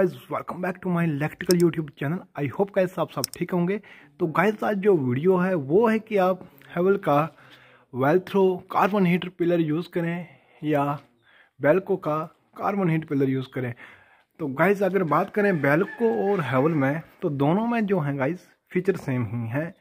guys welcome back to my electrical YouTube channel I hope guys आप सब ठीक होंगे तो गाइज आज जो वीडियो है वो है कि आप हेवल का वेल्थ्रो कार्बन हीटर पिलर यूज़ करें या बेल्को का कार्बन हीटर पिलर यूज़ करें तो गाइज अगर बात करें बेल्को और हेवल में तो दोनों में जो हैं गाइज फीचर सेम ही हैं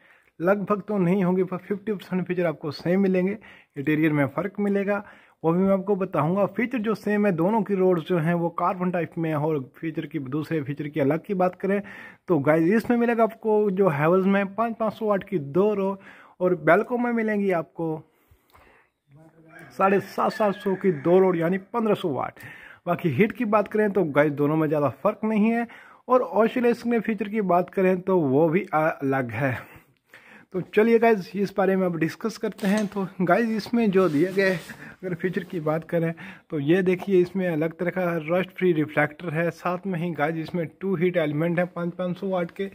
लगभग तो नहीं होंगे पर फिफ्टी परसेंट फीचर आपको सेम मिलेंगे इंटीरियर में फ़र्क मिलेगा वो भी मैं आपको बताऊंगा फीचर जो सेम है दोनों की रोड जो हैं वो कार्बन टाइप में है और फीचर की दूसरे फीचर की अलग की बात करें तो गाइज इसमें मिलेगा आपको जो हैवल्स में पाँच पाँच सौ वाट की दो रो और बेल्को में मिलेंगी आपको साढ़े सात सात सौ की दो रोड यानी पंद्रह सौ वाट बाकी हीट की बात करें तो गाइज दोनों में ज़्यादा फ़र्क नहीं है और ऑशिलेशन फीचर की बात करें तो वो भी अलग है तो चलिए गाइज इस बारे में अब डिस्कस करते हैं तो गाइज इसमें जो दिया गया है अगर फीचर की बात करें तो ये देखिए इसमें अलग तरह का रस्ट फ्री रिफ्लेक्टर है साथ में ही गाइज इसमें टू हीट एलिमेंट है पाँच पाँच सौ वाट के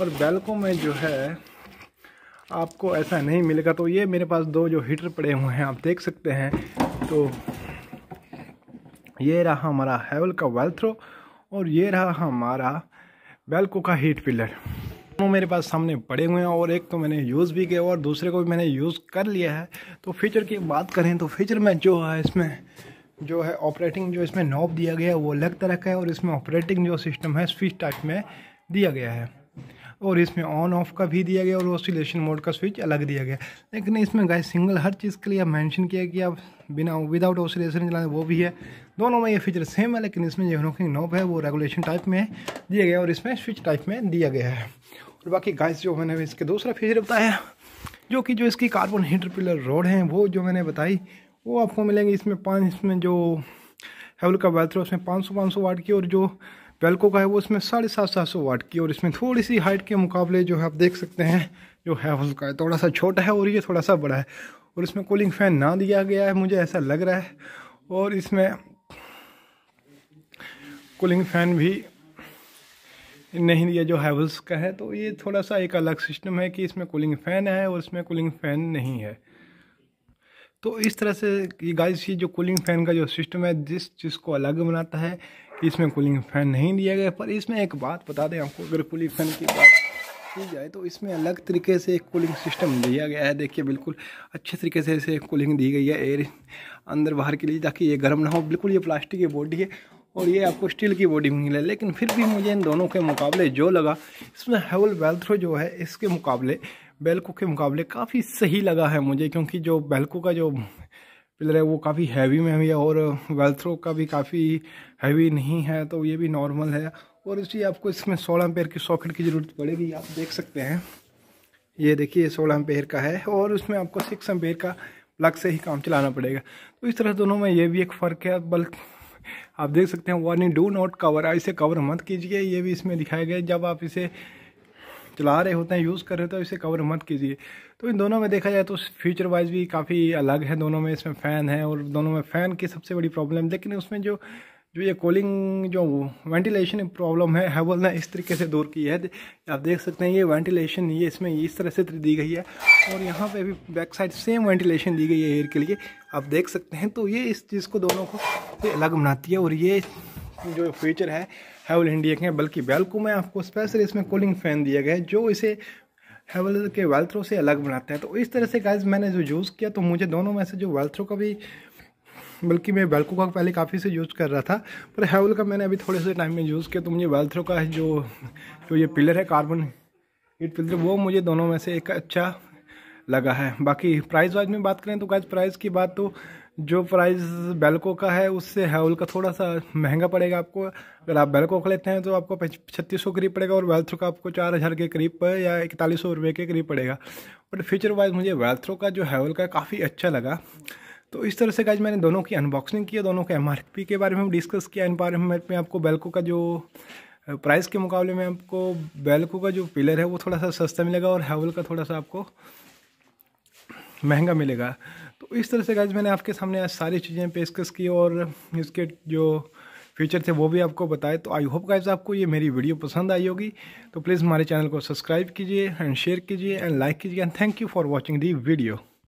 और बैल्को में जो है आपको ऐसा नहीं मिलेगा तो ये मेरे पास दो जो हीटर पड़े हुए हैं आप देख सकते हैं तो ये रहा हमारा हेवल का वेल्थ्रो और ये रहा हमारा बेल्को का हीट पिलर दोनों मेरे पास सामने पड़े हुए हैं और एक तो मैंने यूज़ भी किया और दूसरे को भी मैंने यूज़ कर लिया है तो फीचर की बात करें तो फीचर में जो है इसमें जो है ऑपरेटिंग जो इसमें नॉब दिया गया है वो अलग तरह का है और इसमें ऑपरेटिंग जो सिस्टम है स्विच टाइप में दिया गया है और इसमें ऑन ऑफ का भी दिया गया और ऑसिलेशन मोड का स्विच अलग दिया गया लेकिन इसमें गाय सिंगल हर चीज़ के लिए मेंशन किया कि आप बिना विदाउट ऑसिलेशन चलाने वो भी है दोनों में ये फीचर सेम है लेकिन इसमें जो नोकिंग नॉब है वो रेगुलेशन टाइप में दिया गया और इसमें स्विच टाइप में दिया गया है और बाकी गाइस जो मैंने इसके दूसरा फीचर बताया जो कि जो इसकी कार्बन हीटर पिलर रोड हैं वो जो मैंने बताई वो आपको मिलेंगे इसमें पाँच इसमें जो हेवल का वेल्थ उसमें पाँच सौ पाँच सौ वाट की और जो वेल्को का है वो इसमें साढ़े सात सात सौ वाट की और इसमें थोड़ी सी हाइट के मुकाबले जो है आप देख सकते हैं जो हेवल का है थोड़ा सा छोटा है और ये थोड़ा सा बड़ा है और इसमें कूलिंग फ़ैन ना दिया गया है मुझे ऐसा लग रहा है और इसमें कूलिंग फ़ैन भी नहीं दिया जो हैवल्स का है तो ये थोड़ा सा एक अलग सिस्टम है कि इसमें कूलिंग फ़ैन है और इसमें कूलिंग फ़ैन नहीं है तो इस तरह से ये गाइस ये जो कूलिंग फ़ैन का जो सिस्टम है जिस चीज़ को अलग बनाता है कि इसमें कूलिंग फ़ैन नहीं दिया गया पर इसमें एक बात बता दें आपको अगर कूलिंग फ़ैन की बात की जाए तो इसमें अलग तरीके से एक कूलिंग सिस्टम दिया गया है देखिए बिल्कुल अच्छे तरीके से इसे कूलिंग दी गई है एयर अंदर बाहर के लिए ताकि ये गर्म ना हो बिल्कुल ये प्लास्टिक की बॉडी है और ये आपको स्टील की बॉडी में मिला लेकिन फिर भी मुझे इन दोनों के मुकाबले जो लगा इसमें हेवल वेल्थ्रो जो है इसके मुकाबले बेल्को के मुकाबले काफ़ी सही लगा है मुझे क्योंकि जो बेल्को का जो पिलर है वो काफ़ी हैवी में भी है और वेल्थ्रो का भी काफ़ी हैवी नहीं है तो ये भी नॉर्मल है और इसलिए आपको इसमें सोलह पेयर की सॉकेट की ज़रूरत पड़ेगी आप देख सकते हैं ये देखिए सोलह पेयर का है और उसमें आपको सिक्स पेयर का प्लग से ही काम चलाना पड़ेगा तो इस तरह दोनों में ये भी एक फ़र्क है बल्कि आप देख सकते हैं वार्निंग डू नॉट कवर इसे कवर मत कीजिए ये भी इसमें दिखाया गया जब आप इसे चला रहे होते हैं यूज़ कर रहे होते हैं इसे कवर मत कीजिए तो इन दोनों में देखा जाए तो फ्यूचर वाइज भी काफ़ी अलग है दोनों में इसमें फ़ैन है और दोनों में फ़ैन की सबसे बड़ी प्रॉब्लम लेकिन उसमें जो जो ये कोलिंग जो वेंटिलेशन प्रॉब्लम है हेवल ने इस तरीके से दूर की है आप देख सकते हैं ये वेंटिलेशन ये इसमें इस तरह से दी गई है और यहाँ पे भी बैक साइड सेम वेंटिलेशन दी गई है एयर के लिए आप देख सकते हैं तो ये इस चीज़ को दोनों को अलग बनाती है और ये जो फीचर है हेवल इंडिया के बल्कि बेल्को में आपको स्पेशल इसमें कूलिंग फ़ैन दिया गया है जो इसे हेवल के वेल्थ्रो से अलग बनाते हैं तो इस तरह से गाइज मैंने जो यूज़ किया तो मुझे दोनों में से जो वेल्थ्रो का भी बल्कि मैं वेल्को का पहले काफ़ी से यूज़ कर रहा था पर हैवल का मैंने अभी थोड़े से टाइम में यूज़ किया तो मुझे वेल्थ्रो का जो जो ये पिलर है कार्बन ईट पिलर वो मुझे दोनों में से एक अच्छा लगा है बाकी प्राइस वाइज में बात करें तो गाइज प्राइस की बात तो जो प्राइस बेल्को का है उससे हैवल का थोड़ा सा महंगा पड़ेगा आपको अगर आप बेल्को का लेते हैं तो आपको छत्तीस सौ करीब पड़ेगा और वेल्थ्रो का आपको चार हज़ार के करीब या इकतालीस सौ रुपये के करीब पड़ेगा बट फीचर वाइज मुझे वेल्थ्रो का जो हैवल का काफ़ी अच्छा लगा तो इस तरह से गाइज मैंने दोनों की अनबॉक्सिंग किया दोनों के एम के बारे में हम डिस्कस किया बारे में आपको बेल्को का जो प्राइस के मुकाबले में आपको बेल्को का जो पिलर है वो थोड़ा सा सस्ता मिलेगा और हैवल का थोड़ा सा आपको महंगा मिलेगा तो इस तरह से गाइज मैंने आपके सामने आज सारी चीज़ें पेशकश की और इसके जो फीचर थे वो भी आपको बताए तो आई होप गाइज आपको ये मेरी वीडियो पसंद आई होगी तो प्लीज़ हमारे चैनल को सब्सक्राइब कीजिए एंड शेयर कीजिए एंड लाइक कीजिए and thank you for watching the video